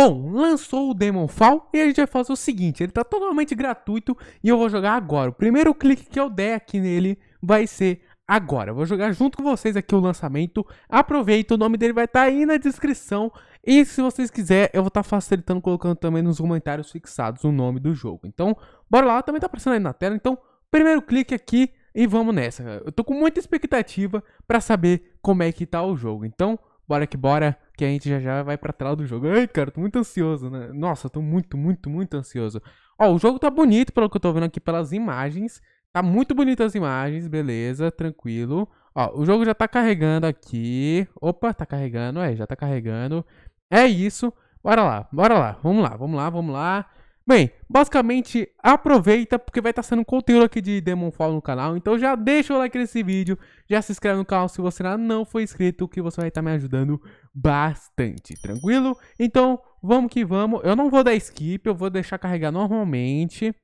Bom, lançou o Demon Fall e a gente vai fazer o seguinte, ele tá totalmente gratuito e eu vou jogar agora. O primeiro clique que eu der aqui nele vai ser agora. Eu vou jogar junto com vocês aqui o lançamento. Aproveita, o nome dele vai estar tá aí na descrição. E se vocês quiserem, eu vou estar tá facilitando, colocando também nos comentários fixados o nome do jogo. Então, bora lá, também tá aparecendo aí na tela. Então, primeiro clique aqui e vamos nessa. Eu tô com muita expectativa para saber como é que tá o jogo. Então, bora que bora que a gente já já vai pra tela do jogo. Ai, cara, tô muito ansioso, né? Nossa, tô muito, muito, muito ansioso. Ó, o jogo tá bonito, pelo que eu tô vendo aqui pelas imagens. Tá muito bonito as imagens, beleza, tranquilo. Ó, o jogo já tá carregando aqui. Opa, tá carregando, é, já tá carregando. É isso. Bora lá, bora lá, vamos lá, vamos lá, vamos lá. Bem, basicamente aproveita porque vai estar tá sendo conteúdo aqui de Demon Fall no canal. Então já deixa o like nesse vídeo, já se inscreve no canal se você ainda não for inscrito, que você vai estar tá me ajudando bastante, tranquilo? Então vamos que vamos. Eu não vou dar skip, eu vou deixar carregar normalmente,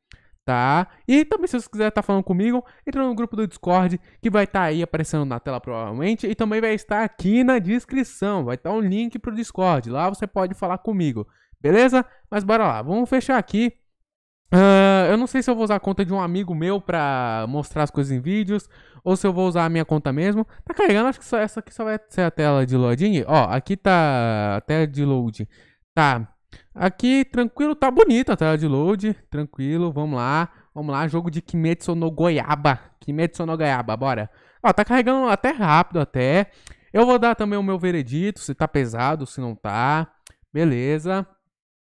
tá? E também se você quiser estar tá falando comigo, entra no grupo do Discord que vai estar aí aparecendo na tela provavelmente e também vai estar aqui na descrição, vai estar um link para o Discord. Lá você pode falar comigo. Beleza? Mas bora lá, vamos fechar aqui. Uh, eu não sei se eu vou usar a conta de um amigo meu pra mostrar as coisas em vídeos, ou se eu vou usar a minha conta mesmo. Tá carregando, acho que só, essa aqui só vai ser a tela de loading. Ó, aqui tá a tela de load. Tá. Aqui, tranquilo, tá bonita a tela de load. Tranquilo, vamos lá. Vamos lá, jogo de Kimetsu no Goiaba. Kimetsu no Goiaba, bora. Ó, tá carregando até rápido até. Eu vou dar também o meu veredito, se tá pesado, se não tá. Beleza.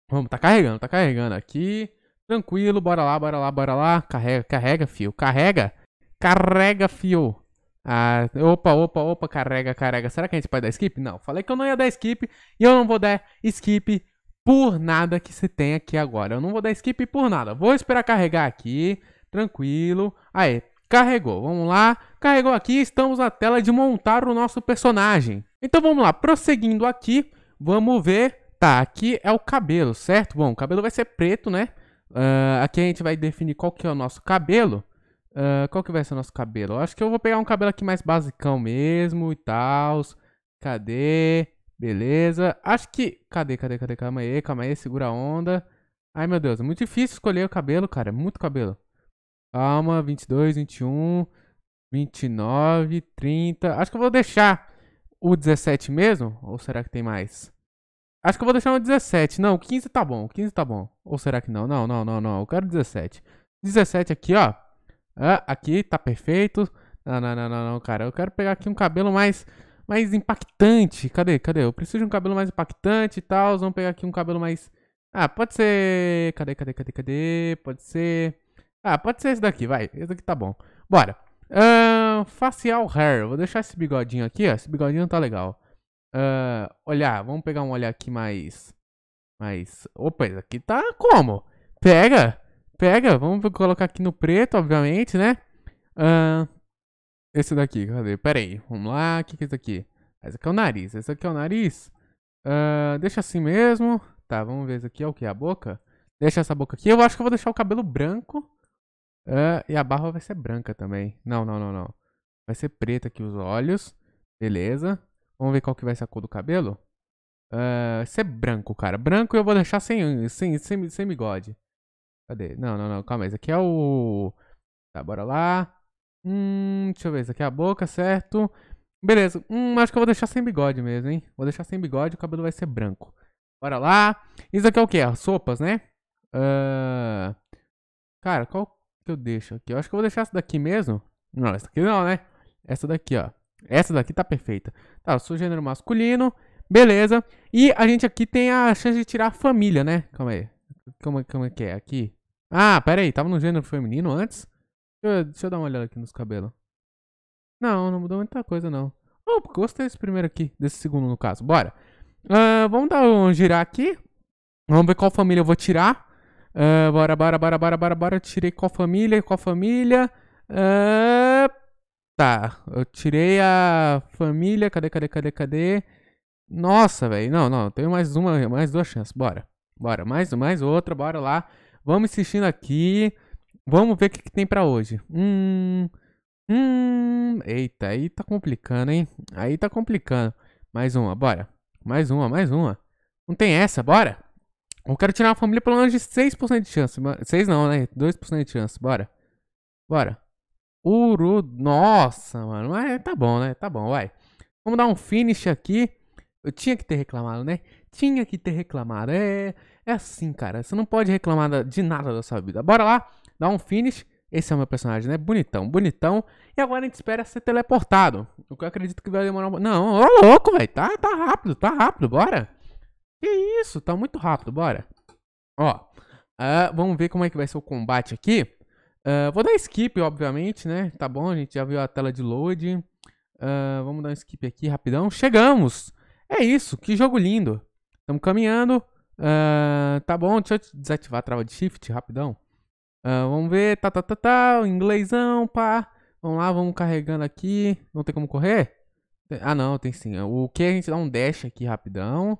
Vamos, tá carregando, tá carregando aqui. Tranquilo, bora lá, bora lá, bora lá. Carrega, carrega, fio. Carrega. Carrega, fio. Ah, opa, opa, opa, carrega, carrega. Será que a gente pode dar skip? Não, falei que eu não ia dar skip e eu não vou dar skip por nada que se tem aqui agora. Eu não vou dar skip por nada. Vou esperar carregar aqui, tranquilo. Aí, carregou. Vamos lá. Carregou aqui, estamos na tela de montar o nosso personagem. Então vamos lá, prosseguindo aqui, vamos ver Tá, aqui é o cabelo, certo? Bom, o cabelo vai ser preto, né? Uh, aqui a gente vai definir qual que é o nosso cabelo. Uh, qual que vai ser o nosso cabelo? Eu acho que eu vou pegar um cabelo aqui mais basicão mesmo e tal. Cadê? Beleza. Acho que... Cadê, cadê, cadê? Calma aí, calma aí. Segura a onda. Ai, meu Deus. É muito difícil escolher o cabelo, cara. É muito cabelo. Calma. 22, 21, 29, 30. Acho que eu vou deixar o 17 mesmo. Ou será que tem mais? Acho que eu vou deixar no 17. Não, 15 tá bom. 15 tá bom. Ou será que não? Não, não, não, não. Eu quero 17. 17 aqui, ó. Ah, aqui, tá perfeito. Não, não, não, não, não, cara. Eu quero pegar aqui um cabelo mais, mais impactante. Cadê, cadê? Eu preciso de um cabelo mais impactante e tal. Vamos pegar aqui um cabelo mais... Ah, pode ser... Cadê, cadê, cadê, cadê? Pode ser... Ah, pode ser esse daqui, vai. Esse daqui tá bom. Bora. Uh, facial hair. Vou deixar esse bigodinho aqui, ó. Esse bigodinho tá legal. Uh, olhar, vamos pegar um olhar aqui mais. Mais. Opa, isso aqui tá como? Pega! Pega! Vamos colocar aqui no preto, obviamente, né? Uh, esse daqui, cadê? Pera aí, vamos lá. O que, que é isso aqui? Ah, esse aqui é o nariz. Esse aqui é o nariz. Uh, deixa assim mesmo. Tá, vamos ver isso aqui. É o que? A boca? Deixa essa boca aqui. Eu acho que eu vou deixar o cabelo branco. Uh, e a barba vai ser branca também. Não, não, não, não. Vai ser preta aqui os olhos. Beleza. Vamos ver qual que vai ser a cor do cabelo. Uh, isso é branco, cara. Branco eu vou deixar sem, sem, sem, sem bigode. Cadê? Não, não, não. Calma aí. Esse aqui é o... Tá, bora lá. Hum, deixa eu ver. Isso aqui é a boca, certo? Beleza. Hum, acho que eu vou deixar sem bigode mesmo, hein? Vou deixar sem bigode. O cabelo vai ser branco. Bora lá. Isso aqui é o quê? As sopas, né? Uh... Cara, qual que eu deixo aqui? Eu acho que eu vou deixar essa daqui mesmo. Não, essa daqui não, né? Essa daqui, ó. Essa daqui tá perfeita. Tá, eu sou gênero masculino. Beleza. E a gente aqui tem a chance de tirar a família, né? Calma aí. Como, como é que é? Aqui. Ah, pera aí. Tava no gênero feminino antes? Deixa eu, deixa eu dar uma olhada aqui nos cabelos. Não, não mudou muita coisa, não. Oh, gostei desse primeiro aqui. Desse segundo, no caso. Bora. Uh, vamos dar um girar aqui. Vamos ver qual família eu vou tirar. Uh, bora, bora, bora, bora, bora, bora. tirei qual família, qual família. Uh... Tá, eu tirei a família. Cadê, cadê, cadê, cadê? Nossa, velho. Não, não. Tenho mais uma, mais duas chances. Bora. Bora. Mais, mais outra. Bora lá. Vamos insistindo aqui. Vamos ver o que, que tem pra hoje. Hum. Hum. Eita, aí tá complicando, hein? Aí tá complicando. Mais uma, bora. Mais uma, mais uma. Não tem essa, bora. Eu quero tirar uma família pelo menos de 6% de chance. 6 não, né? 2% de chance, bora. Bora. Uru. Nossa, mano. Mas tá bom, né? Tá bom, vai. Vamos dar um finish aqui. Eu tinha que ter reclamado, né? Tinha que ter reclamado. É, é assim, cara. Você não pode reclamar de nada da sua vida. Bora lá, dar um finish. Esse é o meu personagem, né? Bonitão, bonitão. E agora a gente espera ser teleportado. O que eu acredito que vai demorar um... Não, ô louco, velho. Tá, tá rápido, tá rápido, bora. Que isso, tá muito rápido, bora. Ó, uh, vamos ver como é que vai ser o combate aqui. Uh, vou dar skip, obviamente, né? Tá bom, a gente já viu a tela de load. Uh, vamos dar um skip aqui rapidão. Chegamos! É isso, que jogo lindo! Estamos caminhando. Uh, tá bom, deixa eu desativar a trava de shift rapidão. vamos ver, tá, tá, tá, tá, inglêsão, pá. Vamos lá, vamos carregando aqui. Não tem como correr? Ah, não, tem sim. O que a gente dá um dash aqui rapidão.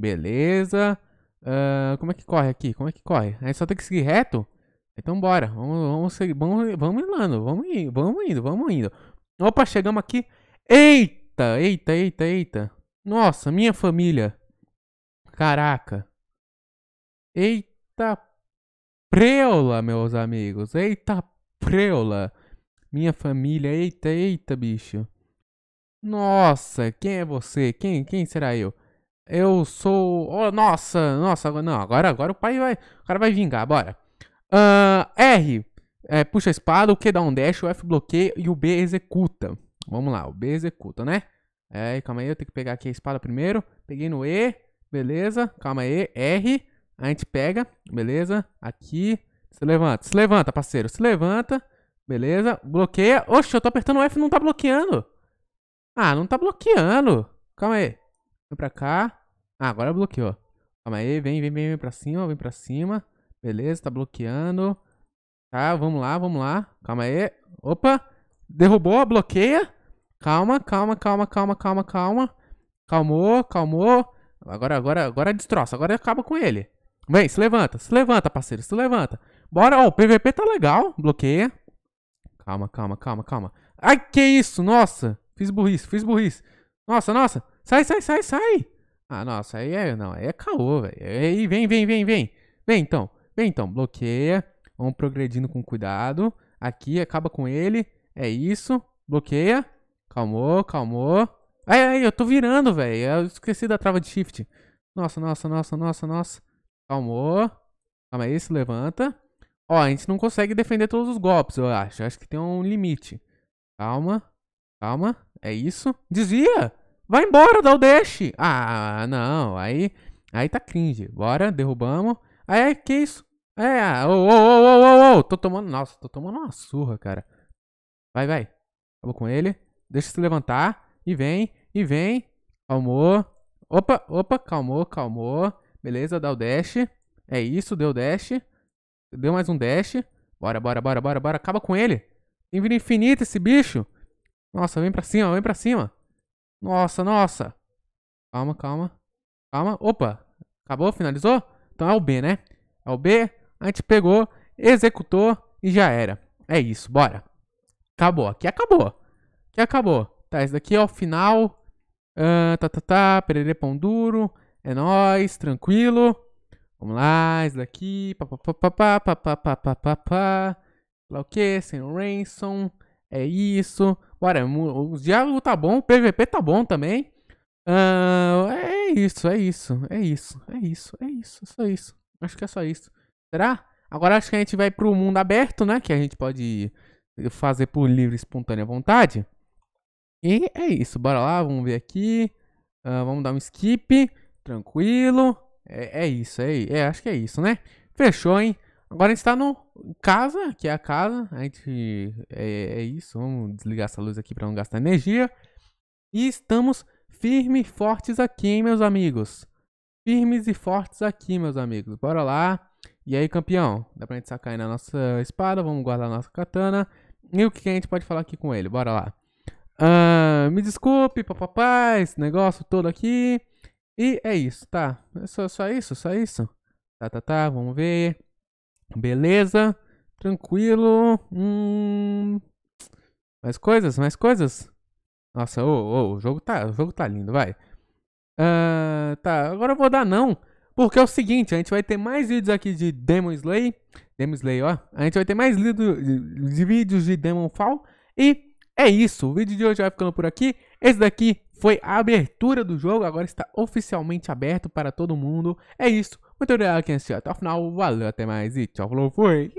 Beleza. como é que corre aqui? Como é que corre? A gente só tem que seguir reto? Então bora, vamos, vamos, seguir, vamos, vamos indo, vamos indo, vamos indo, vamos indo. Opa, chegamos aqui. Eita, eita, eita, eita. Nossa, minha família. Caraca. Eita preula, meus amigos. Eita preula. Minha família, eita, eita, bicho. Nossa, quem é você? Quem, quem será eu? Eu sou. Oh, nossa, nossa, não, agora, agora o pai vai. O cara vai vingar, bora. Uh, R. É, puxa a espada, o Q dá um dash, o F bloqueia e o B executa. Vamos lá, o B executa, né? É, calma aí, eu tenho que pegar aqui a espada primeiro. Peguei no E, beleza. Calma aí, R. A gente pega, beleza. Aqui, se levanta, se levanta, parceiro, se levanta. Beleza, bloqueia. Oxe, eu tô apertando o F e não tá bloqueando. Ah, não tá bloqueando. Calma aí. Vem pra cá. Ah, agora bloqueou. Calma aí, vem, vem, vem, vem pra cima, vem pra cima. Beleza, tá bloqueando. Tá, vamos lá, vamos lá. Calma aí. Opa! Derrubou, bloqueia. Calma, calma, calma, calma, calma, calma. Calmou, calmou. Agora, agora, agora destroça. Agora acaba com ele. Vem, se levanta, se levanta, parceiro, se levanta. Bora, ó, o PVP tá legal. Bloqueia. Calma, calma, calma, calma. Ai, que isso, nossa. Fiz burrice, fiz burrice. Nossa, nossa. Sai, sai, sai, sai. Ah, nossa, aí é, não, aí é caô, velho. Aí vem, vem, vem, vem. Vem, então. Bem, então, bloqueia. Vamos progredindo com cuidado. Aqui, acaba com ele. É isso. Bloqueia. Calmou, calmou. Ai, ai, eu tô virando, velho. Eu esqueci da trava de shift. Nossa, nossa, nossa, nossa, nossa. Calmou. Calma aí, se levanta. Ó, a gente não consegue defender todos os golpes, eu acho. acho que tem um limite. Calma. Calma. É isso. Desvia. Vai embora, dá o dash. Ah, não. Aí, aí tá cringe. Bora, derrubamos. Aí, que isso? É, ô, ô, ô, ô, ô, ô, tô tomando, nossa, tô tomando uma surra, cara. Vai, vai. Acabou com ele. Deixa se levantar. E vem, e vem. Calmou. Opa, opa, calmou, calmou. Beleza, dá o dash. É isso, deu dash. Deu mais um dash. Bora, bora, bora, bora, bora. Acaba com ele. Tem vida infinita esse bicho. Nossa, vem pra cima, vem pra cima. Nossa, nossa. Calma, calma. Calma. Opa. Acabou, finalizou? Então é o B, né? É o B a gente pegou, executou e já era. É isso, bora. Acabou, aqui acabou. Aqui acabou. Tá, isso daqui é o final. Uh, tá, tá, tá, perere pão duro. É nóis, tranquilo. Vamos lá, isso daqui. Papapá, papapá, papapá. Lá o que? Sem o Ransom. É isso. Bora, o diálogo tá bom, o PVP tá bom também. Uh, é isso, é isso, é isso, é isso, é isso, é só isso. Acho que é só isso. Será? Agora acho que a gente vai pro mundo aberto, né? Que a gente pode fazer por livre e espontânea vontade. E é isso, bora lá, vamos ver aqui. Uh, vamos dar um skip, tranquilo. É, é isso, aí. É, é, acho que é isso, né? Fechou, hein? Agora a gente tá no casa, que é a casa. A gente. É, é isso, vamos desligar essa luz aqui para não gastar energia. E estamos firmes e fortes aqui, hein, meus amigos. Firmes e fortes aqui, meus amigos. Bora lá. E aí, campeão? Dá pra gente sacar aí na nossa espada, vamos guardar a nossa katana. E o que a gente pode falar aqui com ele? Bora lá. Ah, me desculpe, papapá, esse negócio todo aqui. E é isso, tá? É só, só isso, só isso. Tá, tá, tá, vamos ver. Beleza, tranquilo. Hum... Mais coisas, mais coisas. Nossa, o jogo tá, o jogo tá lindo, vai. Ah, tá, agora eu vou dar não. Porque é o seguinte, a gente vai ter mais vídeos aqui de Demon Slay. Demon Slay, ó. A gente vai ter mais lido, de, de vídeos de Demon Fall. E é isso. O vídeo de hoje vai ficando por aqui. Esse daqui foi a abertura do jogo. Agora está oficialmente aberto para todo mundo. É isso. Muito obrigado quem assistiu até o final. Valeu, até mais e tchau. Falou, fui.